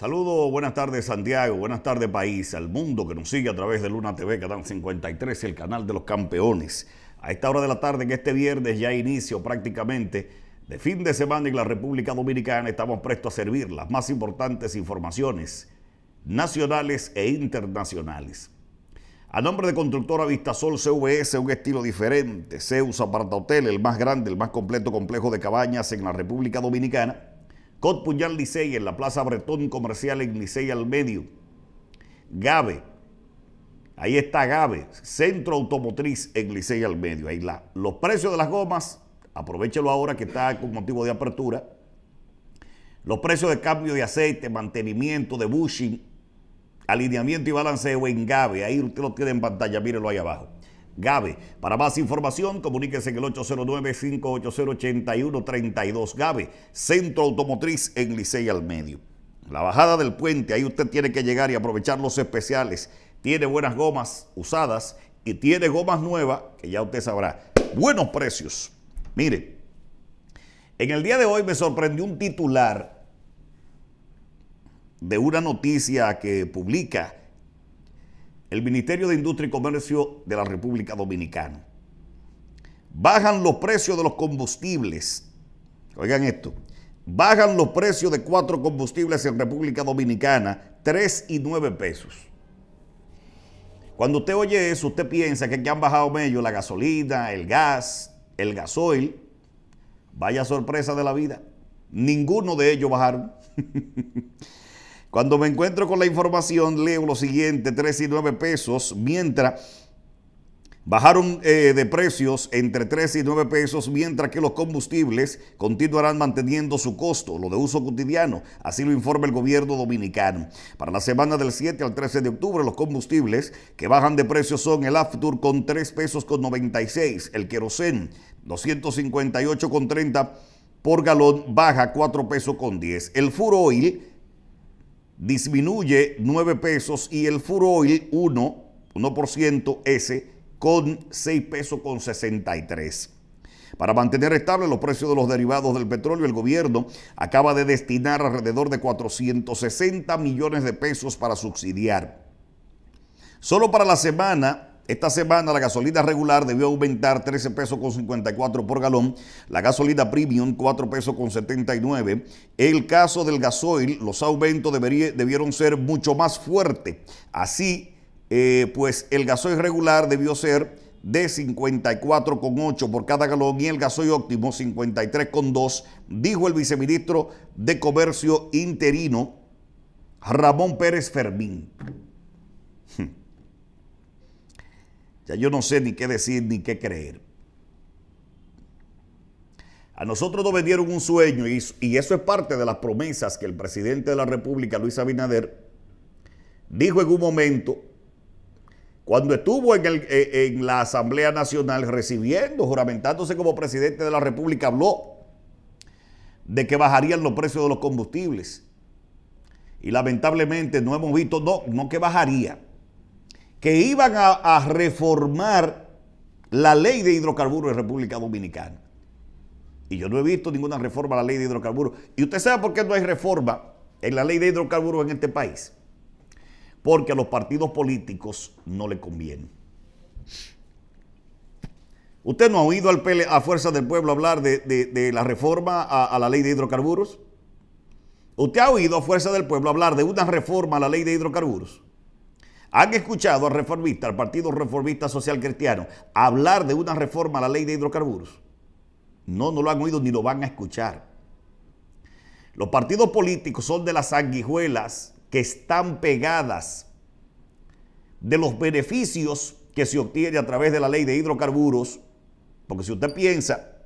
Saludos, buenas tardes Santiago, buenas tardes país, al mundo que nos sigue a través de Luna TV, Canal 53, el canal de los campeones. A esta hora de la tarde, que este viernes ya inicio prácticamente de fin de semana en la República Dominicana, estamos prestos a servir las más importantes informaciones nacionales e internacionales. A nombre de constructora Vistasol CVS, un estilo diferente, Zeus Aparta Hotel, el más grande, el más completo complejo de cabañas en la República Dominicana Cot Puñal Licey en la Plaza Bretón Comercial en Licey al medio. Gabe, ahí está Gabe, Centro Automotriz en Licey al medio. Ahí la, los precios de las gomas, aprovechelo ahora que está con motivo de apertura. Los precios de cambio de aceite, mantenimiento, de bushing, alineamiento y balanceo en Gabe. Ahí usted lo tiene en pantalla, mírelo ahí abajo. GABE. Para más información, comuníquese en el 809-580-8132 GABE, Centro Automotriz en Licey al Medio. La bajada del puente, ahí usted tiene que llegar y aprovechar los especiales. Tiene buenas gomas usadas y tiene gomas nuevas, que ya usted sabrá. Buenos precios. Mire, en el día de hoy me sorprendió un titular de una noticia que publica el Ministerio de Industria y Comercio de la República Dominicana. Bajan los precios de los combustibles. Oigan esto. Bajan los precios de cuatro combustibles en República Dominicana, 3 y 9 pesos. Cuando usted oye eso, usted piensa que ya han bajado medio la gasolina, el gas, el gasoil. Vaya sorpresa de la vida. Ninguno de ellos bajaron. Cuando me encuentro con la información, leo lo siguiente, 3 y 9 pesos, mientras bajaron eh, de precios entre 3 y 9 pesos, mientras que los combustibles continuarán manteniendo su costo, lo de uso cotidiano, así lo informa el gobierno dominicano. Para la semana del 7 al 13 de octubre, los combustibles que bajan de precios son el Aftur con 3 pesos con 96, el querosen 258 con 30 por galón baja 4 pesos con 10, el Furoil disminuye 9 pesos y el Furoil 1, 1% S con 6 pesos con 63. Para mantener estables los precios de los derivados del petróleo, el gobierno acaba de destinar alrededor de 460 millones de pesos para subsidiar. Solo para la semana esta semana la gasolina regular debió aumentar 13 pesos con 54 por galón, la gasolina premium 4 pesos con 79. El caso del gasoil, los aumentos debieron ser mucho más fuertes. Así, eh, pues el gasoil regular debió ser de 54,8 por cada galón y el gasoil óptimo 53,2, dijo el viceministro de Comercio interino Ramón Pérez Fermín yo no sé ni qué decir ni qué creer. A nosotros nos vendieron un sueño y, eso es parte de las promesas que el presidente de la República, Luis Abinader, dijo en un momento cuando estuvo eh, en, la Asamblea Nacional recibiendo, juramentándose como presidente de la República, habló de que bajarían los precios de los combustibles. Y lamentablemente no hemos visto, no que bajaría, que iban a, reformar la ley de hidrocarburos en República Dominicana. Y yo no he visto ninguna reforma a la ley de hidrocarburos. Y usted sabe por qué no hay reforma en la ley de hidrocarburos en este país. Porque a los partidos políticos no le conviene. ¿Usted no ha oído al a Fuerza del Pueblo hablar de, la reforma a, a, la ley de hidrocarburos? ¿Usted ha oído a Fuerza del Pueblo hablar de una reforma a la ley de hidrocarburos? ¿Han escuchado al reformista, al Partido Reformista Social Cristiano, hablar de una reforma a la ley de hidrocarburos? No, no lo han oído ni lo van a escuchar. Los partidos políticos son de las sanguijuelas que están pegadas de los beneficios que se obtiene a través de la ley de hidrocarburos, porque si usted piensa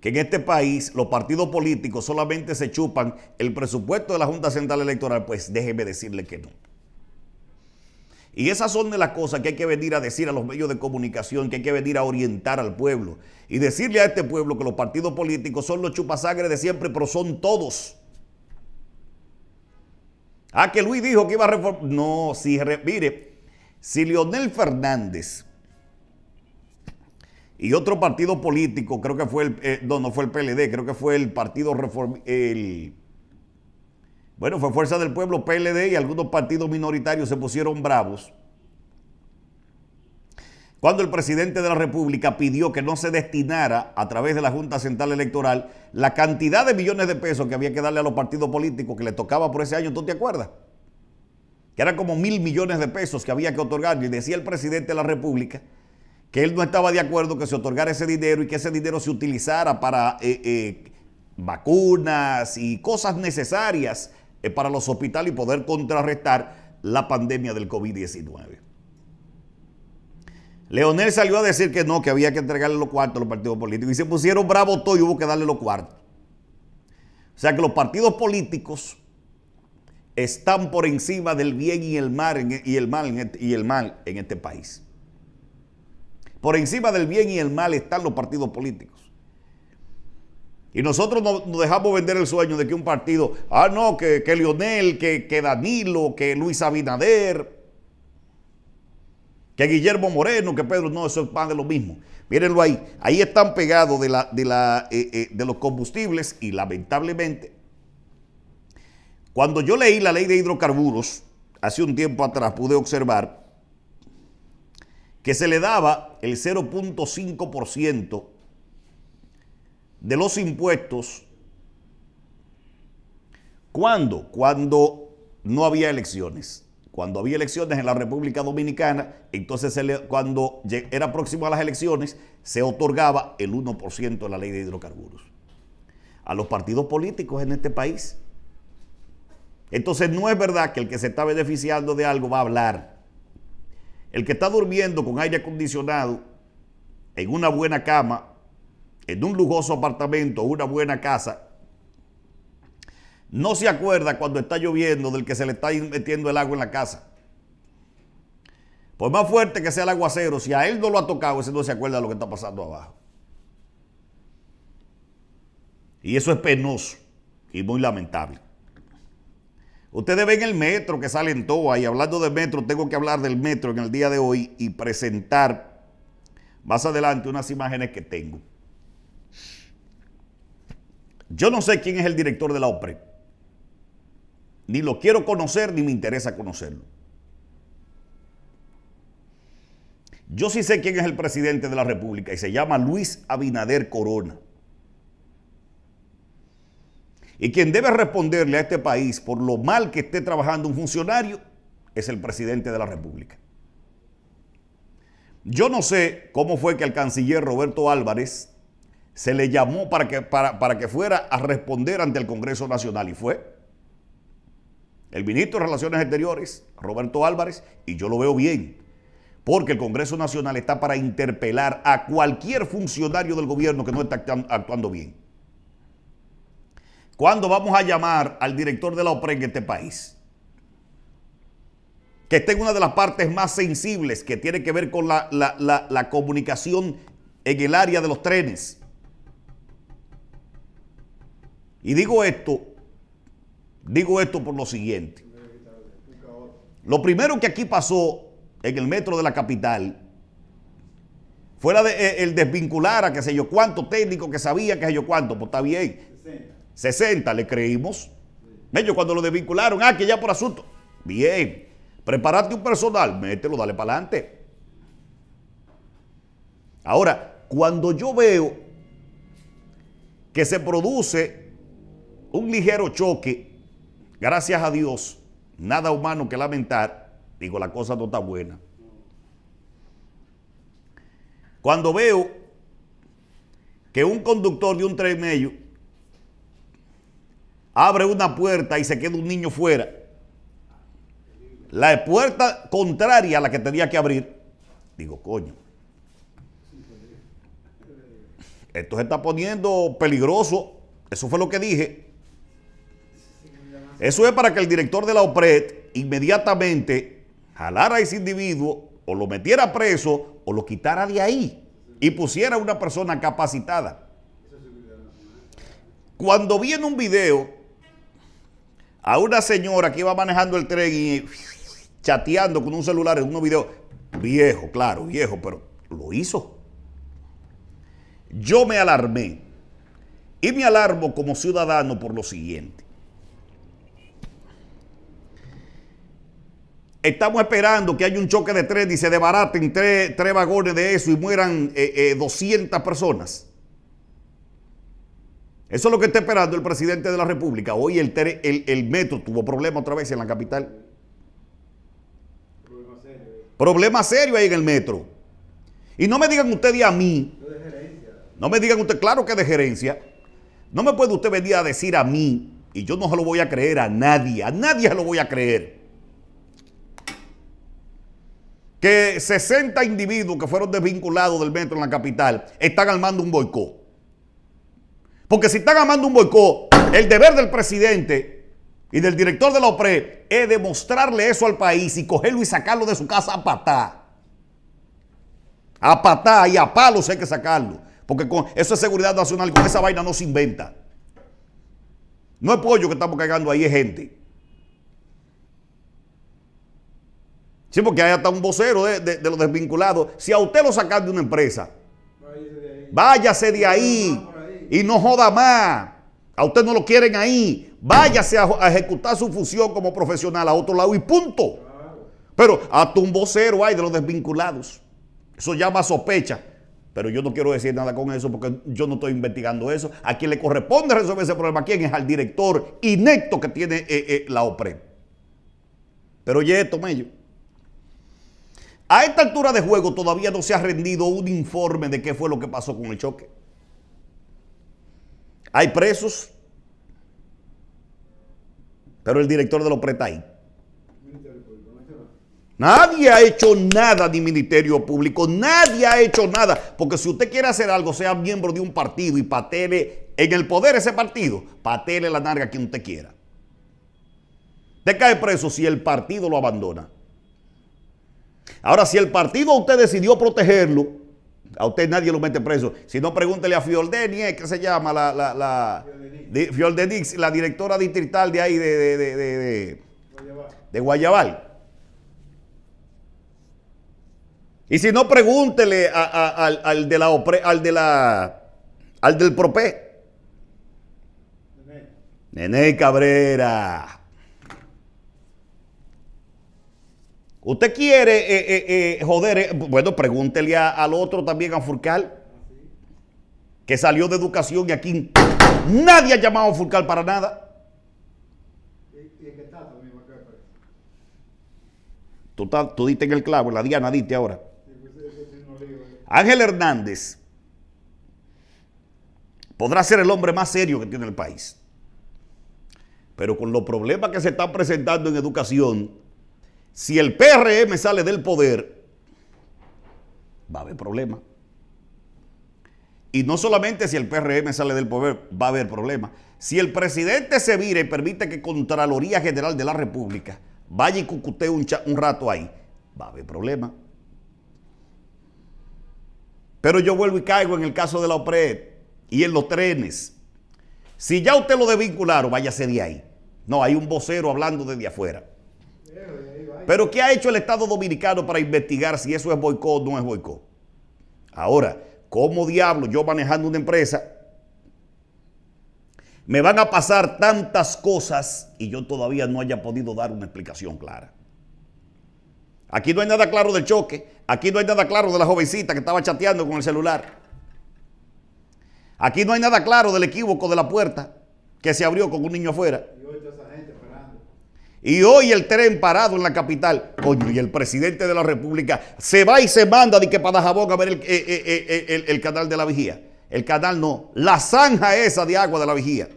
que en este país los partidos políticos solamente se chupan el presupuesto de la Junta Central Electoral, pues déjeme decirle que no. Y esas son de las cosas que hay que venir a decir a los medios de comunicación, que hay que venir a orientar al pueblo y decirle a este pueblo que los partidos políticos son los chupasagres de siempre, pero son todos. Ah, que Luis dijo que iba a reformar. No, si, mire, si Leonel Fernández y otro partido político, creo que fue el, eh, no, no fue el PLD, creo que fue el partido reformista, bueno, fue Fuerza del Pueblo, PLD y algunos partidos minoritarios se pusieron bravos. Cuando el presidente de la República pidió que no se destinara a través de la Junta Central Electoral la cantidad de millones de pesos que había que darle a los partidos políticos que le tocaba por ese año, ¿tú te acuerdas? Que eran como mil millones de pesos que había que otorgar. Y decía el presidente de la República que él no estaba de acuerdo que se otorgara ese dinero y que ese dinero se utilizara para eh, eh, vacunas y cosas necesarias es para los hospitales y poder contrarrestar la pandemia del COVID-19. Leonel salió a decir que no, que había que entregarle los cuartos a los partidos políticos y se pusieron bravos todos y hubo que darle los cuartos. O sea que los partidos políticos están por encima del bien y el e, y el mal, y el mal en este país. Por encima del bien y el mal están los partidos políticos. Y nosotros nos, dejamos vender el sueño de que un partido, ah, no, que, Lionel, que, que Danilo, que Luis Abinader, que Guillermo Moreno, que Pedro, no, eso es pan de lo mismo. Mírenlo ahí, ahí están pegados de, la, de, la, eh, eh, de los combustibles y lamentablemente, cuando yo leí la ley de hidrocarburos, hace un tiempo atrás pude observar que se le daba el 0.5% de los impuestos. ¿Cuándo? Cuando no había elecciones. Cuando había elecciones en la República Dominicana, entonces cuando era próximo a las elecciones, se otorgaba el 1% de la ley de hidrocarburos a los partidos políticos en este país. Entonces no es verdad que el que se está beneficiando de algo va a hablar. El que está durmiendo con aire acondicionado en una buena cama en un lujoso apartamento, una buena casa, no se acuerda cuando está lloviendo del que se le está metiendo el agua en la casa. Por más fuerte que sea el aguacero, si a él no lo ha tocado, ese no se acuerda de lo que está pasando abajo. Y eso es penoso y muy lamentable. Ustedes ven el metro que sale en Toa y hablando de metro, tengo que hablar del metro en el día de hoy y presentar más adelante unas imágenes que tengo. Yo no sé quién es el director de la OPRE. Ni lo quiero conocer, ni me interesa conocerlo. Yo sí sé quién es el presidente de la República y se llama Luis Abinader Corona. Y quien debe responderle a este país por lo mal que esté trabajando un funcionario es el presidente de la República. Yo no sé cómo fue que el canciller Roberto Álvarez se le llamó para que, para, que fuera a responder ante el Congreso Nacional y fue. El ministro de Relaciones Exteriores, Roberto Álvarez, y yo lo veo bien, porque el Congreso Nacional está para interpelar a cualquier funcionario del gobierno que no está actuando bien. ¿Cuándo vamos a llamar al director de la OPRE en este país? Que esté en una de las partes más sensibles que tiene que ver con la comunicación en el área de los trenes. Y digo esto, digo esto por lo siguiente. Lo primero que aquí pasó en el metro de la capital fue eh, el desvincular a qué sé yo cuánto técnico que sabía qué sé yo cuánto, pues está bien. 60, 60 le creímos. Ellos cuando lo desvincularon, ah, que ya por asunto. Bien, prepárate un personal, mételo, dale para adelante. Ahora, cuando yo veo que se produce un ligero choque. Gracias a Dios, nada humano que lamentar. Digo, la cosa no está buena. Cuando veo que un conductor de un tren medio abre una puerta y se queda un niño fuera, la puerta contraria a la que tenía que abrir, digo, coño, esto se está poniendo peligroso. Eso fue lo que dije. Eso es para que el director de la OPRED inmediatamente jalara a ese individuo o lo metiera preso o lo quitara de ahí y pusiera una persona capacitada. Cuando vi en un video a una señora que iba manejando el tren y chateando con un celular en un video viejo, claro, viejo, pero lo hizo. Yo me alarmé y me alarmo como ciudadano por lo siguiente. Estamos esperando que haya un choque de tren y se debaraten tres, tres vagones de eso y mueran 200 eh, eh, personas. Eso es lo que está esperando el presidente de la República. Hoy el, metro tuvo problema otra vez en la capital. Eh. Problema serio. ahí en el metro. Y no me digan ustedes a mí. No, me digan ustedes, claro que de gerencia. No me puede usted venir a decir a mí, y yo no se lo voy a creer a nadie, a nadie lo voy a creer que 60 individuos que fueron desvinculados del metro en la capital están armando un boicot. Porque si están armando un boicot, el deber del presidente y del director de la OPRE es demostrarle eso al país y cogerlo y sacarlo de su casa a patá. A patá y a palos hay que sacarlo. Porque con eso es seguridad nacional, con esa vaina no se inventa. No es pollo que estamos cagando ahí, es gente. Sí, porque hay hasta un vocero de, los desvinculados. Si a usted lo sacan de una empresa, váyase de ahí y no joda más. A usted no lo quieren ahí. Váyase a, ejecutar su fusión como profesional a otro lado y punto. Pero hasta un vocero hay de los desvinculados. Eso llama sospecha. Pero yo no quiero decir nada con eso porque yo no estoy investigando eso. A quién le corresponde resolver ese problema, quién es? Al director inecto que tiene eh, eh, la OPRE. Pero oye esto, Mello. A esta altura de juego todavía no se ha rendido un informe de qué fue lo que pasó con el choque. Hay presos, pero el director de los preta ahí. Nadie ha hecho nada ni Ministerio Público, nadie ha hecho nada. Porque si usted quiere hacer algo, sea miembro de un partido y patele en el poder ese partido, patele la narga a quien usted quiera. Te cae preso si el partido lo abandona. Ahora, si el partido usted decidió protegerlo, a usted nadie lo mete preso. Si no, pregúntele a Fiordeni, eh, ¿qué se llama? La, la, la la directora distrital de ahí de, de, de, Guayabal. Y si no, pregúntele al, de la al de la al del propé Nene Cabrera. Usted quiere eh, eh, eh, joder, bueno, pregúntele al otro también, a Furcal, que salió de educación y aquí nadie ha llamado a Furcal para nada. ¿Y tú, tú diste en el clavo, la Diana diste ahora. Ángel Hernández podrá ser el hombre más serio que tiene el país, pero con los problemas que se están presentando en educación, si el PRM e sale del poder, va a haber problema. Y no solamente si el PRM e sale del poder, va a haber problema. Si el presidente se vira y permite que Contraloría General de la República vaya y cucutee un, un rato ahí, va a haber problema. Pero yo vuelvo y caigo en el caso de la OPRED y en los trenes. Si ya usted lo desvincularon, váyase de ahí. No, hay un vocero hablando desde afuera. Pero ¿qué ha hecho el Estado Dominicano para investigar si eso es boicot o no es boicot? Ahora, ¿cómo diablo yo manejando una empresa me van a pasar tantas cosas y yo todavía no haya podido dar una explicación clara? Aquí no hay nada claro del choque, aquí no hay nada claro de la jovencita que estaba chateando con el celular. Aquí no hay nada claro del equívoco de la puerta que se abrió con un niño afuera. Y hoy el tren parado en la capital, coño, y el presidente de la República se va y se manda de que para jaboca a ver eh, eh, eh, el, canal de la vigía. El canal no, la zanja esa de agua de la vigía.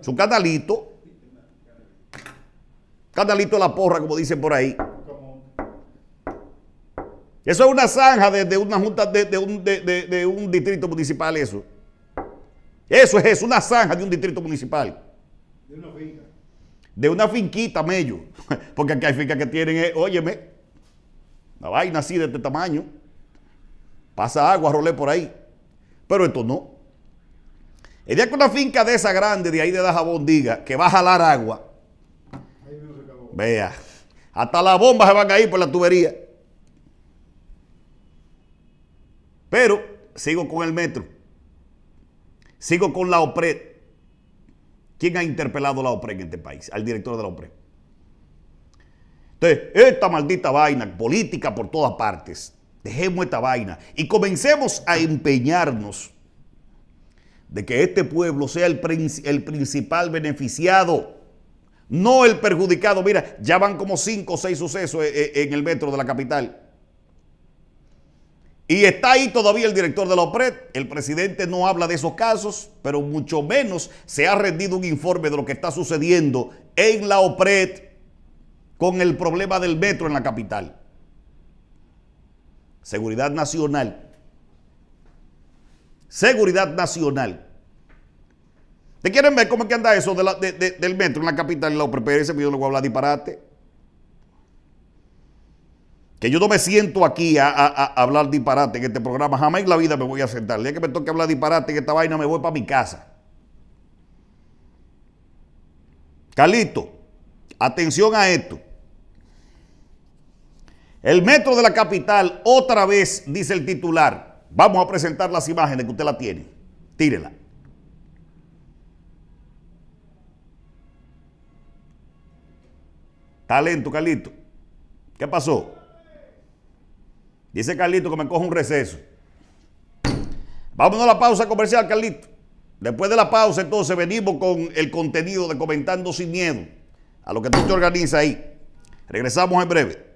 Su canalito. Canalito de la porra, como dicen por ahí. Eso es una zanja de, una junta, de, un, de un distrito municipal, eso. Eso es eso, una zanja de un distrito municipal. De una finca de una finquita, medio Porque aquí hay fincas que tienen, eh, óyeme, una vaina así de este tamaño. Pasa agua, rolé por ahí. Pero esto no. El día que una finca de esa grande, de ahí de Dajabón, diga que va a jalar agua. Vea, hasta las bombas se van a ir por la tubería. Pero sigo con el metro. Sigo con la OPRED. ¿Quién ha interpelado a la OPRE en este país? Al director de la OPRE. Entonces, esta maldita vaina política por todas partes. Dejemos esta vaina y comencemos a empeñarnos de que este pueblo sea el, el principal beneficiado, no el perjudicado. Mira, ya van como cinco o seis sucesos eh, eh, en el metro de la capital. Y está ahí todavía el director de la OPRED. El presidente no habla de esos casos, pero mucho menos se ha rendido un informe de lo que está sucediendo en la OPRED con el problema del metro en la capital. Seguridad nacional. Seguridad nacional. ¿Te quieren ver cómo es que anda eso del metro en la capital en la OPRED? Pero ese yo no voy a hablar disparate. Que yo no me siento aquí a, hablar disparate en este programa. Jamás en la vida me voy a sentar. El día que me toque hablar disparate en esta vaina, me voy para mi casa. Carlito, atención a esto. El metro de la capital, otra vez, dice el titular. Vamos a presentar las imágenes que usted la tiene. Tírela. Talento, Carlito. ¿Qué pasó? Dice Carlito que me coja un receso. Vámonos a la pausa comercial, Carlito. Después de la pausa, entonces venimos con el contenido de Comentando Sin Miedo, a lo que tú te organizas ahí. Regresamos en breve.